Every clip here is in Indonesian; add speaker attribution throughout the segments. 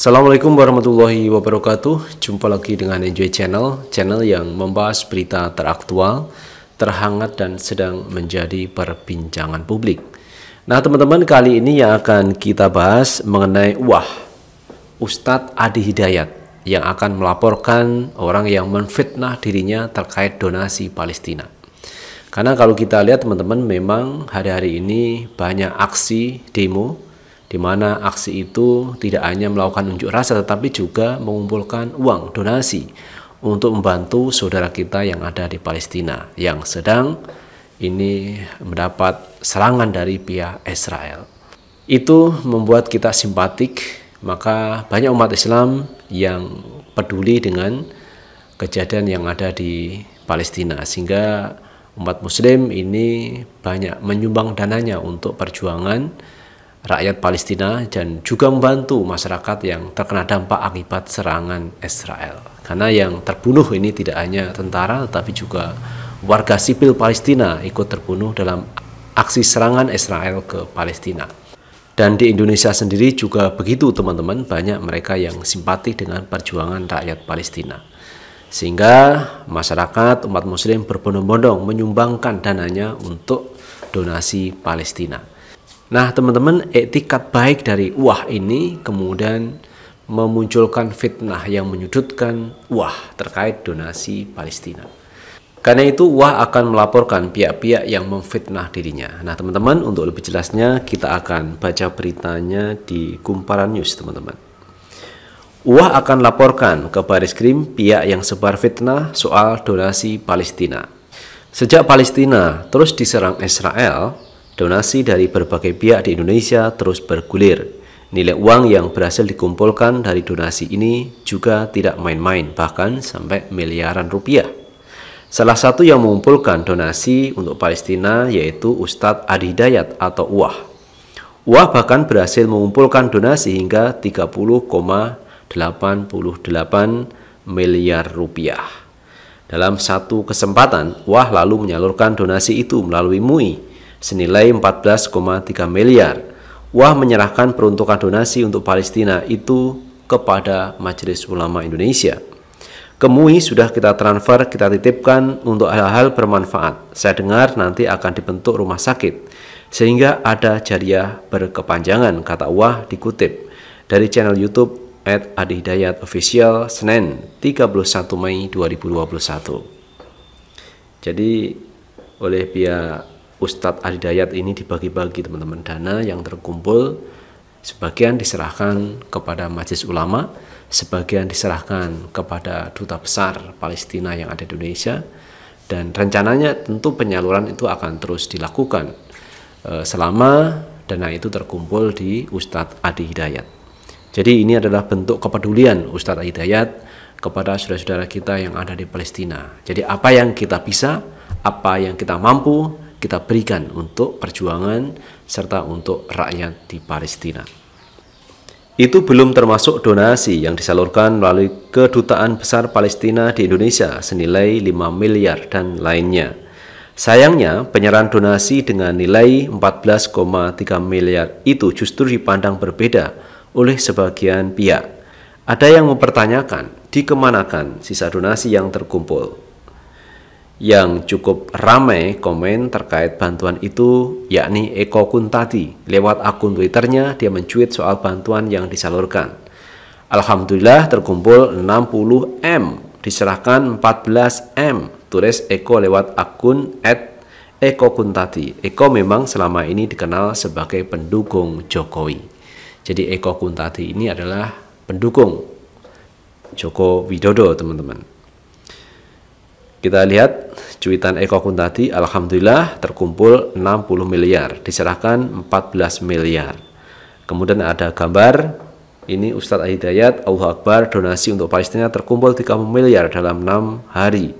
Speaker 1: Assalamualaikum warahmatullahi wabarakatuh. Jumpa lagi dengan Enjoy Channel, channel yang membahas berita teraktual, terhangat dan sedang menjadi perbincangan publik. Nah, teman-teman, kali ini yang akan kita bahas mengenai wah Ustadz Adi Hidayat yang akan melaporkan orang yang menfitnah dirinya terkait donasi Palestina. Karena kalau kita lihat teman-teman memang hari-hari ini banyak aksi demo di mana aksi itu tidak hanya melakukan unjuk rasa tetapi juga mengumpulkan uang donasi untuk membantu saudara kita yang ada di Palestina yang sedang ini mendapat serangan dari pihak Israel. Itu membuat kita simpatik, maka banyak umat Islam yang peduli dengan kejadian yang ada di Palestina sehingga umat muslim ini banyak menyumbang dananya untuk perjuangan rakyat Palestina dan juga membantu masyarakat yang terkena dampak akibat serangan Israel. Karena yang terbunuh ini tidak hanya tentara tetapi juga warga sipil Palestina ikut terbunuh dalam aksi serangan Israel ke Palestina. Dan di Indonesia sendiri juga begitu teman-teman, banyak mereka yang simpati dengan perjuangan rakyat Palestina. Sehingga masyarakat umat muslim berbondong-bondong menyumbangkan dananya untuk donasi Palestina. Nah, teman-teman, etikat baik dari wah ini kemudian memunculkan fitnah yang menyudutkan wah terkait donasi Palestina. Karena itu wah akan melaporkan pihak-pihak yang memfitnah dirinya. Nah, teman-teman, untuk lebih jelasnya kita akan baca beritanya di Kumparan News, teman-teman. Wah akan laporkan ke baris krim pihak yang sebar fitnah soal donasi Palestina. Sejak Palestina terus diserang Israel, Donasi dari berbagai pihak di Indonesia terus bergulir. Nilai uang yang berhasil dikumpulkan dari donasi ini juga tidak main-main, bahkan sampai miliaran rupiah. Salah satu yang mengumpulkan donasi untuk Palestina yaitu Ustadz Adi Dayat atau Uah. Uah bahkan berhasil mengumpulkan donasi hingga 30,88 miliar rupiah. Dalam satu kesempatan, Wah lalu menyalurkan donasi itu melalui MUI senilai 14,3 miliar. Wah menyerahkan peruntukan donasi untuk Palestina itu kepada Majelis Ulama Indonesia. Kemui sudah kita transfer, kita titipkan untuk hal-hal bermanfaat. Saya dengar nanti akan dibentuk rumah sakit. Sehingga ada jariah berkepanjangan, kata Wah dikutip dari channel YouTube at Adi Hidayat Official Senin 31 Mei 2021. Jadi oleh pihak Ustadz Adidayat ini dibagi-bagi teman-teman dana yang terkumpul sebagian diserahkan kepada majelis ulama sebagian diserahkan kepada duta besar Palestina yang ada di Indonesia dan rencananya tentu penyaluran itu akan terus dilakukan eh, selama dana itu terkumpul di Ustadz Adi Hidayat jadi ini adalah bentuk kepedulian Ustadz Adi Hidayat kepada saudara-saudara kita yang ada di Palestina jadi apa yang kita bisa apa yang kita mampu kita berikan untuk perjuangan serta untuk rakyat di Palestina. Itu belum termasuk donasi yang disalurkan melalui Kedutaan Besar Palestina di Indonesia senilai 5 miliar dan lainnya. Sayangnya, penyerahan donasi dengan nilai 14,3 miliar itu justru dipandang berbeda oleh sebagian pihak. Ada yang mempertanyakan dikemanakan sisa donasi yang terkumpul yang cukup ramai komen terkait bantuan itu yakni Eko Kuntati Lewat akun Twitternya dia mencuit soal bantuan yang disalurkan. Alhamdulillah terkumpul 60 M, diserahkan 14 M, tulis Eko lewat akun at Eko Kuntadi. Eko memang selama ini dikenal sebagai pendukung Jokowi. Jadi Eko Kuntati ini adalah pendukung Joko Widodo teman-teman. Kita lihat cuitan Eko tadi, Alhamdulillah terkumpul 60 miliar, diserahkan 14 miliar. Kemudian ada gambar, ini Ustadz Hidayat, Allah Akbar, donasi untuk Palestina terkumpul 3 miliar dalam 6 hari.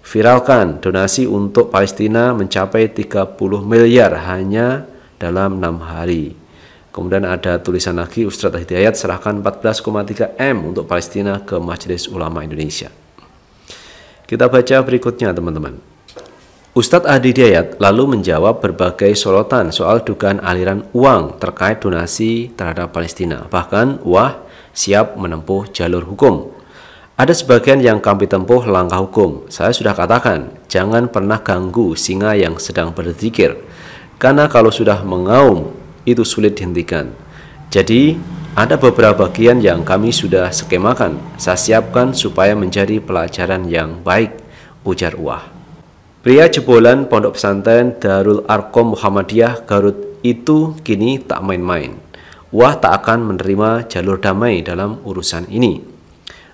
Speaker 1: Viralkan, donasi untuk Palestina mencapai 30 miliar hanya dalam 6 hari. Kemudian ada tulisan lagi Ustadz Hidayat serahkan 14,3 M untuk Palestina ke Majelis Ulama Indonesia. Kita baca berikutnya teman-teman. Ustadz Adi Dayat lalu menjawab berbagai sorotan soal dugaan aliran uang terkait donasi terhadap Palestina. Bahkan Wah siap menempuh jalur hukum. Ada sebagian yang kami tempuh langkah hukum. Saya sudah katakan, jangan pernah ganggu singa yang sedang berzikir. Karena kalau sudah mengaum, itu sulit dihentikan. Jadi, ada beberapa bagian yang kami sudah skemakan, saya siapkan supaya menjadi pelajaran yang baik, ujar Wah. Pria jebolan Pondok Pesantren Darul Arkom Muhammadiyah Garut itu kini tak main-main. Wah tak akan menerima jalur damai dalam urusan ini.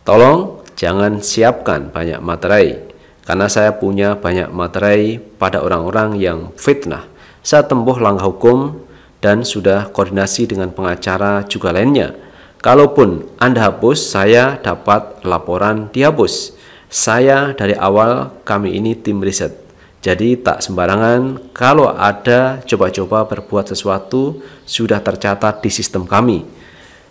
Speaker 1: Tolong jangan siapkan banyak materai, karena saya punya banyak materai pada orang-orang yang fitnah. Saya tempuh langkah hukum dan sudah koordinasi dengan pengacara juga lainnya. Kalaupun Anda hapus, saya dapat laporan dihapus. Saya dari awal kami ini tim riset. Jadi tak sembarangan kalau ada coba-coba berbuat sesuatu sudah tercatat di sistem kami.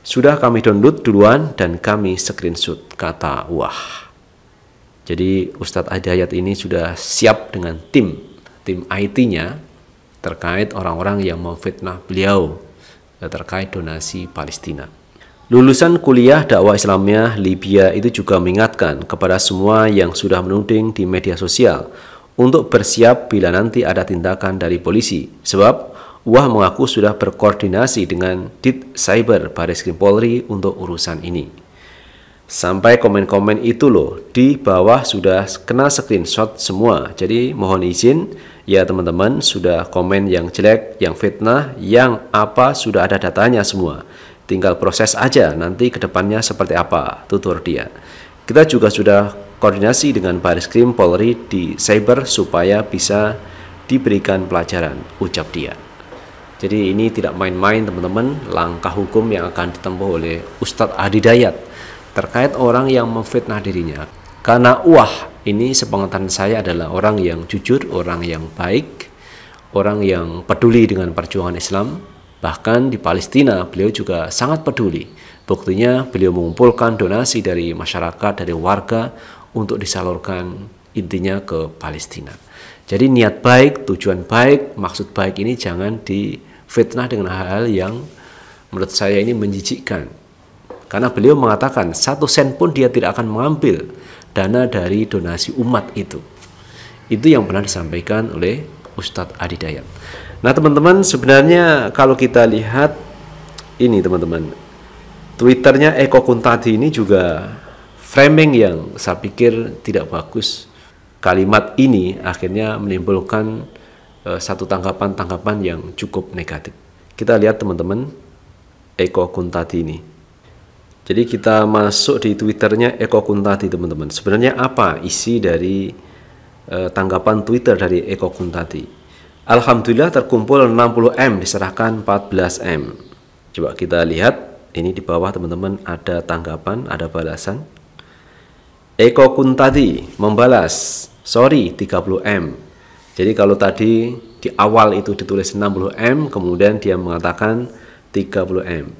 Speaker 1: Sudah kami download duluan dan kami screenshot kata wah. Jadi Ustadz Adi ini sudah siap dengan tim, tim IT-nya terkait orang-orang yang memfitnah beliau terkait donasi Palestina. Lulusan kuliah dakwah Islamnya Libya itu juga mengingatkan kepada semua yang sudah menuding di media sosial untuk bersiap bila nanti ada tindakan dari polisi. Sebab Wah mengaku sudah berkoordinasi dengan Dit Cyber Baris Krim Polri untuk urusan ini sampai komen-komen itu loh di bawah sudah kena screenshot semua jadi mohon izin ya teman-teman sudah komen yang jelek yang fitnah yang apa sudah ada datanya semua tinggal proses aja nanti kedepannya seperti apa tutur dia kita juga sudah koordinasi dengan baris krim Polri di cyber supaya bisa diberikan pelajaran ucap dia jadi ini tidak main-main teman-teman langkah hukum yang akan ditempuh oleh Ustadz Adi Dayat terkait orang yang memfitnah dirinya. Karena wah ini sepengetahuan saya adalah orang yang jujur, orang yang baik, orang yang peduli dengan perjuangan Islam. Bahkan di Palestina beliau juga sangat peduli. Buktinya beliau mengumpulkan donasi dari masyarakat, dari warga untuk disalurkan intinya ke Palestina. Jadi niat baik, tujuan baik, maksud baik ini jangan difitnah dengan hal-hal yang menurut saya ini menjijikkan. Karena beliau mengatakan satu sen pun dia tidak akan mengambil dana dari donasi umat itu. Itu yang pernah disampaikan oleh Ustadz Adi Dayat. Nah teman-teman sebenarnya kalau kita lihat ini teman-teman Twitternya Eko Kuntadi ini juga framing yang saya pikir tidak bagus. Kalimat ini akhirnya menimbulkan uh, satu tanggapan-tanggapan yang cukup negatif. Kita lihat teman-teman Eko Kuntadi ini. Jadi kita masuk di Twitternya Eko Kuntadi teman-teman. Sebenarnya apa isi dari uh, tanggapan Twitter dari Eko Kuntadi? Alhamdulillah terkumpul 60M diserahkan 14M. Coba kita lihat ini di bawah teman-teman ada tanggapan, ada balasan. Eko Kuntadi membalas, sorry 30M. Jadi kalau tadi di awal itu ditulis 60M, kemudian dia mengatakan 30M.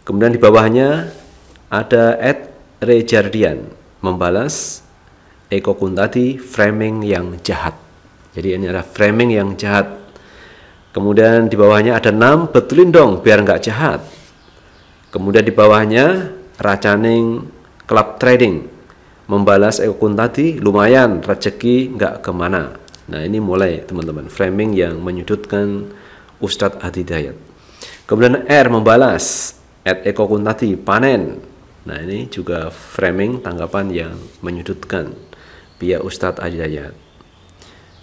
Speaker 1: Kemudian di bawahnya ada Ed Rejardian membalas Eko Kuntadi framing yang jahat. Jadi ini adalah framing yang jahat. Kemudian di bawahnya ada 6 betulin dong biar nggak jahat. Kemudian di bawahnya Racaning Club Trading membalas Eko Kuntadi lumayan rezeki nggak kemana. Nah ini mulai teman-teman framing yang menyudutkan Ustadz Adidayat. Kemudian R membalas at Eko Kuntadi panen Nah ini juga framing tanggapan yang menyudutkan pihak Ustadz Ajayat.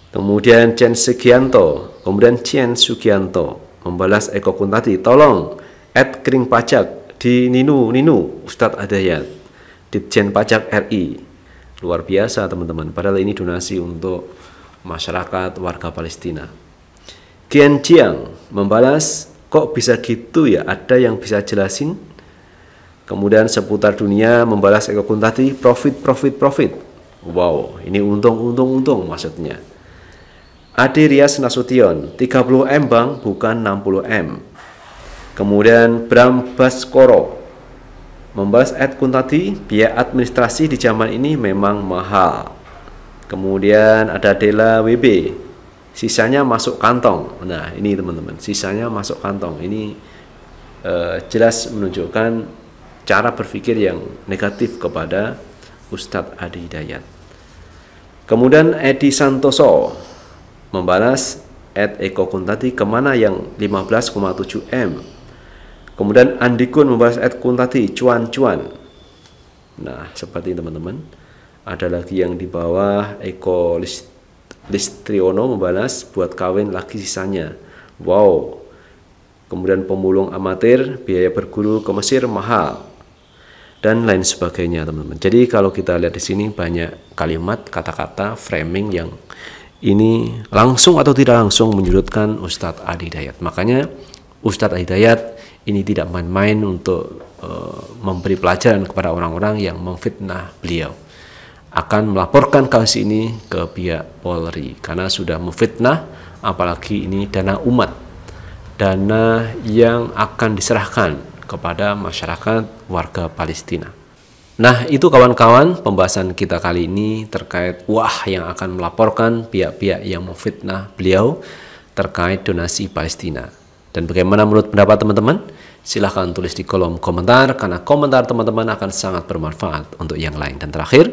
Speaker 1: Kemudian Chen Sugianto, kemudian Chen Sugianto membalas Eko Kuntati, tolong add kering pajak di Ninu Ninu Ustadz di Chen Pajak RI. Luar biasa teman-teman, padahal ini donasi untuk masyarakat warga Palestina. Kian Chiang membalas, kok bisa gitu ya, ada yang bisa jelasin Kemudian seputar dunia membalas Eko Kuntati profit profit profit. Wow, ini untung untung untung maksudnya. Adi Rias Nasution, 30 M bang, bukan 60 M. Kemudian Bram Baskoro, membahas Ed kuntati, biaya administrasi di zaman ini memang mahal. Kemudian ada Dela WB, sisanya masuk kantong. Nah ini teman-teman, sisanya masuk kantong. Ini uh, jelas menunjukkan cara berpikir yang negatif kepada Ustadz Adi Hidayat. Kemudian Edi Santoso membalas Ed Eko Kuntati kemana yang 15,7 M. Kemudian Andikun membalas Ed Kuntati cuan-cuan. Nah, seperti ini teman-teman. Ada lagi yang di bawah Eko List Listriono membalas buat kawin lagi sisanya. Wow. Kemudian pemulung amatir biaya berguru ke Mesir mahal dan lain sebagainya teman-teman. Jadi kalau kita lihat di sini banyak kalimat, kata-kata, framing yang ini langsung atau tidak langsung menyudutkan Ustadz Adi Dayat. Makanya Ustadz Adi Dayat ini tidak main-main untuk uh, memberi pelajaran kepada orang-orang yang memfitnah beliau. Akan melaporkan kasus ini ke pihak Polri karena sudah memfitnah apalagi ini dana umat. Dana yang akan diserahkan kepada masyarakat warga Palestina. Nah, itu kawan-kawan pembahasan kita kali ini terkait wah yang akan melaporkan pihak-pihak yang memfitnah beliau terkait donasi Palestina. Dan bagaimana menurut pendapat teman-teman? Silahkan tulis di kolom komentar karena komentar teman-teman akan sangat bermanfaat untuk yang lain. Dan terakhir,